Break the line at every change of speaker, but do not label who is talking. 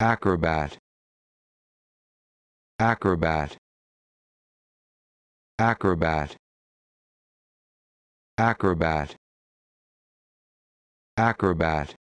acrobat acrobat acrobat acrobat acrobat